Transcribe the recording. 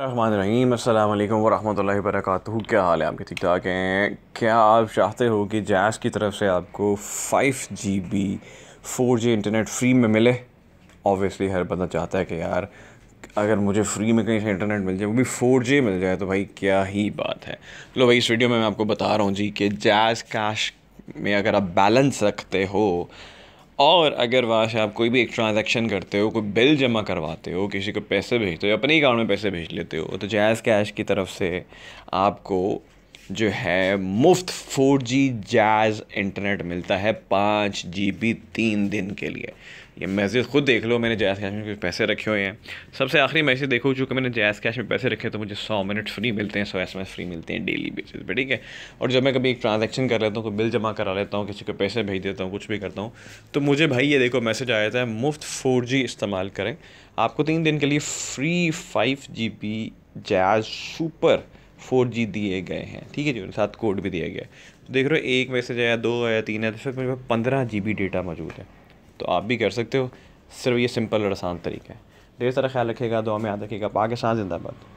रहीम अस्सलाम वालेकुम वरहमतुल्लाहि वबरकातुहू क्या हाल है आपके ठीक ठाक हैं क्या आप चाहते हो कि जैस की तरफ से आपको five G B four G internet free में मिले ऑब्वियसली हर बंदा चाहता है कि यार अगर मुझे फ्री में कहीं से इंटरनेट मिल जाए वो भी फोर जी मिल जाए तो भाई क्या ही बात है चलो भाई इस वीडियो में मैं आपको बता रहा हूँ जी कि जैस कैश में अगर आप बैलेंस रखते हो और अगर वहाँ से आप कोई भी एक ट्रांजेक्शन करते हो कोई बिल जमा करवाते हो किसी को पैसे भेजते हो अपने ही अकाउंट में पैसे भेज लेते हो तो जैज़ कैश की तरफ से आपको जो है मुफ्त फोर जी जैज़ इंटरनेट मिलता है पाँच जी बी तीन दिन के लिए ये मैसेज खुद देख लो मैंने जैज़ कैश में कुछ पैसे रखे हुए हैं सबसे आखिरी मैसेज देखो चूँकि मैंने जैज़ कैश में पैसे रखे तो मुझे सौ मिनट फ्री मिलते हैं सौ एस एम एस फ्री मिलते हैं डेली बेसिस पर ठीक है और जब मैं कभी एक ट्रांजेक्शन कर लेता हूँ कोई बिल जमा करा लेता हूँ किसी को पैसे भेज देता हूँ कुछ भी करता हूँ तो मुझे भाई ये देखो मैसेज आया था मुफ्त फोर जी इस्तेमाल करें आपको तीन दिन के लिए free five G B Jazz super four G दिए गए हैं ठीक है जी साथ कोड भी दिया गया है तो देख रहे हो एक मैसेज आया दो आया तीन आया तो फिर मेरे पास पंद्रह जी बी डेटा मौजूद है तो आप भी कर सकते हो सिर्फ ये सिंपल और आसान तरीका है ढेर सारा ख्याल रखेगा दुआ में याद रखेगा पाकिस्तान जिंदाबाद